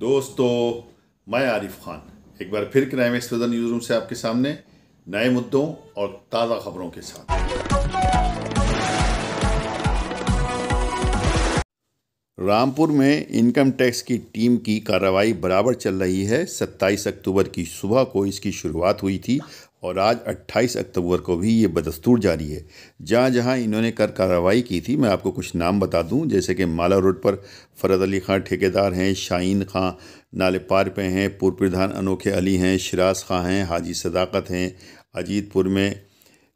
दोस्तों मैं आरिफ खान एक बार फिर क्राइम एक्सप्रेजर न्यूज रूम से आपके सामने नए मुद्दों और ताज़ा खबरों के साथ रामपुर में इनकम टैक्स की टीम की कार्रवाई बराबर चल रही है 27 अक्टूबर की सुबह को इसकी शुरुआत हुई थी और आज 28 अक्टूबर को भी ये बदस्तूर जारी है जहाँ जहाँ इन्होंने कर कार्रवाई की थी मैं आपको कुछ नाम बता दूं जैसे कि माला रोड पर फ़रद अली खां ठेकेदार हैं शाइन खां नाले पार पे हैं पूर्व प्रधान अनोखे अली हैं शराज खां हैं हाजी सदाकत हैं अजीतपुर में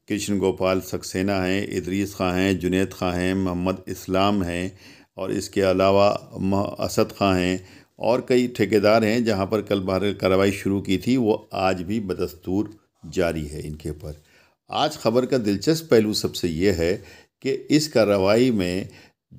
कृष्ण गोपाल सक्सेना हैं इदरीस खां हैं जुनेद खां हैं मोहम्मद इस्लाम हैं और इसके अलावा असद खां हैं और कई ठेकेदार हैं जहाँ पर कल बाहर कार्रवाई शुरू की थी वो आज भी बदस्तूर जारी है इनके ऊपर आज खबर का दिलचस्प पहलू सबसे ये है कि इस कार्रवाई में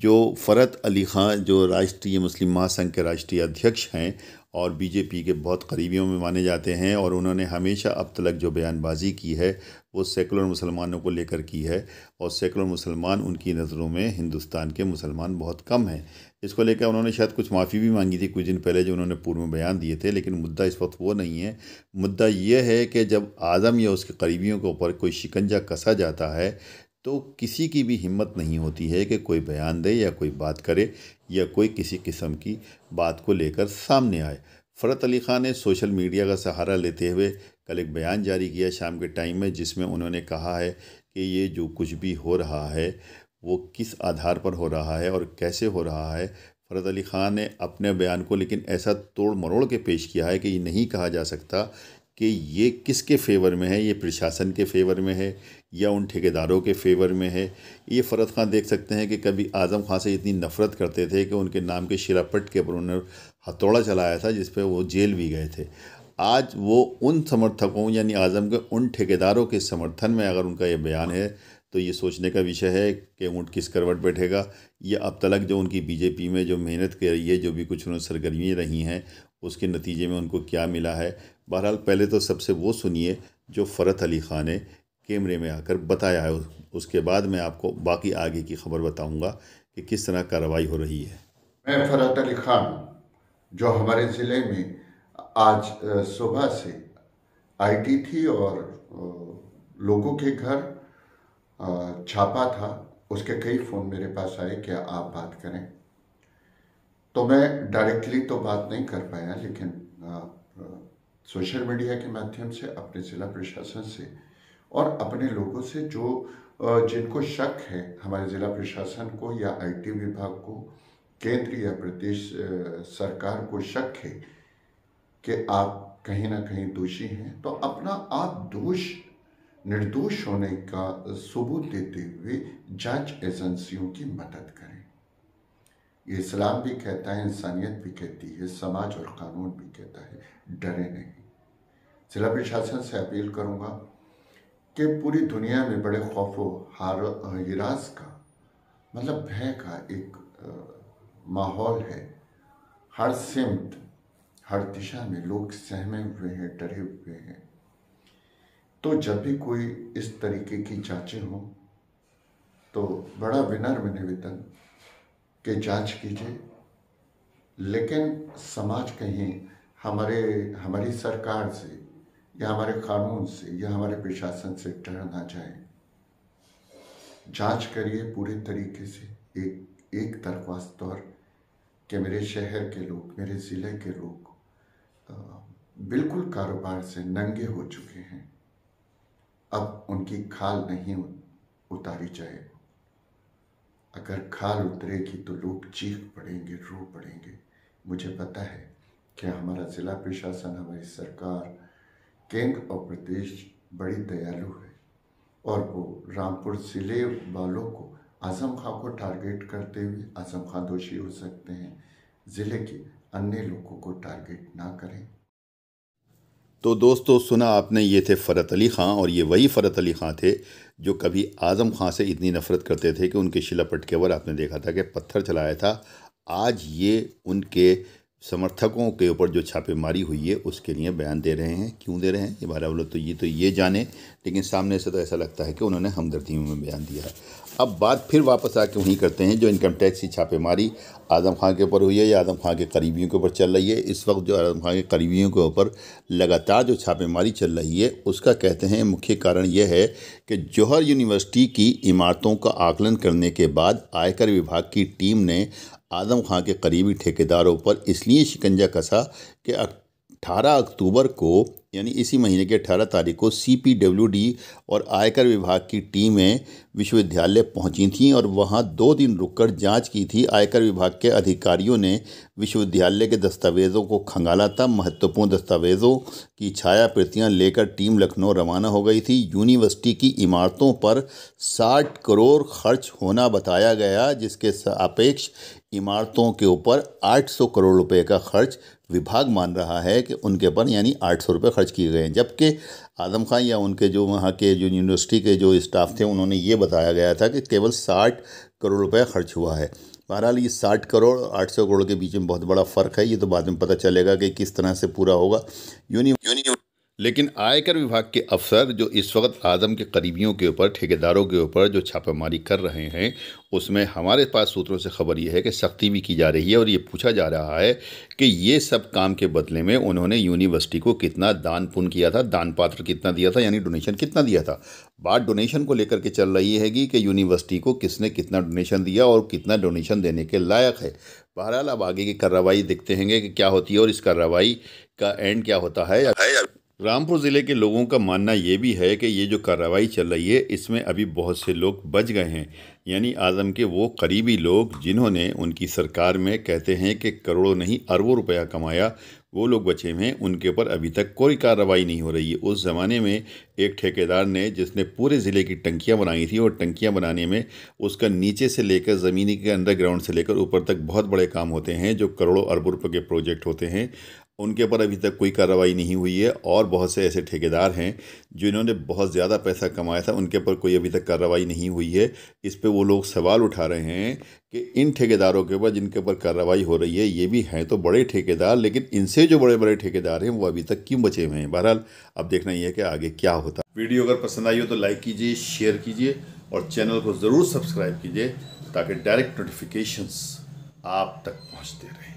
जो फ़रत अली ख़ान जो राष्ट्रीय मुस्लिम महासंघ के राष्ट्रीय अध्यक्ष हैं और बीजेपी के बहुत करीबियों में माने जाते हैं और उन्होंने हमेशा अब तक जो बयानबाजी की है वो सेकुलर मुसलमानों को लेकर की है और सेकुलर मुसलमान उनकी नज़रों में हिंदुस्तान के मुसलमान बहुत कम हैं इसको लेकर उन्होंने शायद कुछ माफ़ी भी मांगी थी कुछ दिन पहले जो उन्होंने पूर्व में बयान दिए थे लेकिन मुद्दा इस वक्त वो नहीं है मुद्दा यह है कि जब आज़म या उसके करीबियों के ऊपर कोई शिकंजा कसा जाता है तो किसी की भी हिम्मत नहीं होती है कि कोई बयान दे या कोई बात करे या कोई किसी किस्म की बात को लेकर सामने आए फ़रत अली ख़ान ने सोशल मीडिया का सहारा लेते हुए कल एक बयान जारी किया शाम के टाइम में जिसमें उन्होंने कहा है कि ये जो कुछ भी हो रहा है वो किस आधार पर हो रहा है और कैसे हो रहा है फ़रत अली ख़ान ने अपने बयान को लेकिन ऐसा तोड़ मरोड़ के पेश किया है कि ये नहीं कहा जा सकता कि ये किसके फेवर में है ये प्रशासन के फेवर में है या उन ठेकेदारों के फेवर में है ये फ़रत खां देख सकते हैं कि कभी आज़म खां से इतनी नफ़रत करते थे कि उनके नाम के शिरापट के ऊपर उन्होंने हथौड़ा चलाया था जिस पर वो जेल भी गए थे आज वो उन समर्थकों यानी आज़म के उन ठेकेदारों के समर्थन में अगर उनका ये बयान है तो ये सोचने का विषय है कि ऊँट किस करवट बैठेगा या अब तलक जो उनकी बीजेपी में जो मेहनत कर रही है जो भी कुछ उन्होंने सरगर्मियाँ रही हैं उसके नतीजे में उनको क्या मिला है बहरहाल पहले तो सबसे वो सुनिए जो फ़रत अली ख़ान ने कैमरे में आकर बताया है उसके बाद मैं आपको बाकी आगे की खबर बताऊंगा कि किस तरह कार्रवाई हो रही है मैं फरहत अली खान जो हमारे ज़िले में आज सुबह से आईटी थी और लोगों के घर छापा था उसके कई फ़ोन मेरे पास आए कि आप बात करें तो मैं डायरेक्टली तो बात नहीं कर पाया लेकिन सोशल मीडिया के माध्यम से अपने ज़िला प्रशासन से और अपने लोगों से जो जिनको शक है हमारे ज़िला प्रशासन को या आईटी विभाग को केंद्र या प्रदेश सरकार को शक है कि आप कहीं ना कहीं दोषी हैं तो अपना आप दोष निर्दोष होने का सबूत देते हुए जांच एजेंसियों की मदद करें ये इस्लाम भी कहता है इंसानियत भी कहती है समाज और कानून भी कहता है डरे नहीं जिला प्रशासन से अपील करूंगा कि पूरी दुनिया में बड़े खौफ हार हिरास का मतलब भय का एक माहौल है हर सिमत हर दिशा में लोग सहमे हुए हैं डरे हुए हैं तो जब भी कोई इस तरीके की जांचें हों तो बड़ा विनर में निवेदन के जांच कीजिए लेकिन समाज कहीं हमारे हमारी सरकार से या हमारे कानून से या हमारे प्रशासन से डर ना जाए जांच करिए पूरे तरीके से एक एक दरख्वास्त तौर कि मेरे शहर के लोग मेरे ज़िले के लोग बिल्कुल कारोबार से नंगे हो चुके हैं अब उनकी खाल नहीं उतारी जाए अगर खाल उतरेगी तो लोग चीख पड़ेंगे रो पड़ेंगे मुझे पता है कि हमारा ज़िला प्रशासन हमारी सरकार केंद्र और प्रदेश बड़ी दयालु है और वो रामपुर ज़िले वालों को आजम खां को टारगेट करते हुए आजम खां दोषी हो सकते हैं ज़िले के अन्य लोगों को टारगेट ना करें तो दोस्तों सुना आपने ये थे फ़रत अली ख़ां और ये वही फ़रत अली ख़ां थे जो कभी आज़म खां से इतनी नफ़रत करते थे कि उनके के पटकेवर आपने देखा था कि पत्थर चलाया था आज ये उनके समर्थकों के ऊपर जो छापेमारी हुई है उसके लिए बयान दे रहे हैं क्यों दे रहे हैं ये बारह बोलो तो ये तो ये जाने लेकिन सामने से तो ऐसा लगता है कि उन्होंने हमदर्दी में बयान दिया है अब बात फिर वापस आके वहीं करते हैं जो इनकम टैक्स की छापेमारी आज़म खां के ऊपर हुई है या आज़म खां के करीबियों के ऊपर चल रही है इस वक्त जो आज़म खां के करीबियों के ऊपर लगातार जो छापेमारी चल रही है उसका कहते हैं मुख्य कारण यह है कि जौहर यूनिवर्सिटी की इमारतों का आकलन करने के बाद आयकर विभाग की टीम ने आदम खां के करीबी ठेकेदारों पर इसलिए शिकंजा कसा कि अठारह अक्टूबर को यानी इसी महीने के अठारह तारीख को सीपीडब्ल्यूडी और आयकर विभाग की टीमें विश्वविद्यालय पहुंची थीं और वहां दो दिन रुककर जांच की थी आयकर विभाग के अधिकारियों ने विश्वविद्यालय के दस्तावेज़ों को खंगाला था महत्वपूर्ण दस्तावेज़ों की छाया प्रतियां लेकर टीम लखनऊ रवाना हो गई थी यूनिवर्सिटी की इमारतों पर 60 करोड़ खर्च होना बताया गया जिसके सापेक्ष इमारतों के ऊपर 800 करोड़ रुपए का खर्च विभाग मान रहा है कि उनके ऊपर यानी 800 रुपए खर्च किए गए हैं जबकि आदम खान या उनके जो वहाँ के जो यूनिवर्सिटी के जो स्टाफ थे उन्होंने ये बताया गया था कि केवल साठ करोड़ रुपये खर्च हुआ है बहरहाल ये साठ करोड़ आठ सौ करोड़ के बीच में बहुत बड़ा फ़र्क है ये तो बाद में पता चलेगा कि किस तरह से पूरा होगा यूनि यूनि लेकिन आयकर विभाग के अफसर जो इस वक्त आजम के करीबियों के ऊपर ठेकेदारों के ऊपर जो छापेमारी कर रहे हैं उसमें हमारे पास सूत्रों से खबर यह है कि सख्ती भी की जा रही है और ये पूछा जा रहा है कि ये सब काम के बदले में उन्होंने यूनिवर्सिटी को कितना दान पुण्य किया था दान पात्र कितना दिया था यानी डोनेशन कितना दिया था बात डोनेशन को लेकर के चल रही है कि यूनिवर्सिटी को किसने कितना डोनेशन दिया और कितना डोनेशन देने के लायक है बहरहाल अब आगे की कार्रवाई देखते हैं कि क्या होती है और इस कार्रवाई का एंड क्या होता है रामपुर ज़िले के लोगों का मानना ये भी है कि ये जो कार्रवाई चल रही है इसमें अभी बहुत से लोग बच गए हैं यानी आज़म के वो करीबी लोग जिन्होंने उनकी सरकार में कहते हैं कि करोड़ों नहीं अरबों रुपया कमाया वो लोग बचे हुए हैं उनके ऊपर अभी तक कोई कार्रवाई नहीं हो रही है उस ज़माने में एक ठेकेदार ने जिसने पूरे ज़िले की टंकियां बनाई थी और टंकियां बनाने में उसका नीचे से लेकर ज़मीनी के अंडरग्राउंड से लेकर ऊपर तक बहुत बड़े काम होते हैं जो करोड़ों अरबों रुपये के प्रोजेक्ट होते हैं उनके ऊपर अभी तक कोई कार्रवाई नहीं हुई है और बहुत से ऐसे ठेकेदार हैं जिन्होंने बहुत ज़्यादा पैसा कमाया था उनके ऊपर कोई अभी तक कार्रवाई नहीं हुई है इस पर वो लोग सवाल उठा रहे हैं कि इन ठेकेदारों के ऊपर जिनके ऊपर कार्रवाई हो रही है ये भी हैं तो बड़े ठेकेदार लेकिन इनसे जो बड़े बड़े ठेकेदार हैं वो अभी तक क्यों बचे हुए हैं बहरहाल अब देखना ये है कि आगे क्या होता है वीडियो अगर पसंद आई हो तो लाइक कीजिए शेयर कीजिए और चैनल को ज़रूर सब्सक्राइब कीजिए ताकि डायरेक्ट नोटिफिकेशंस आप तक पहुँचते रहें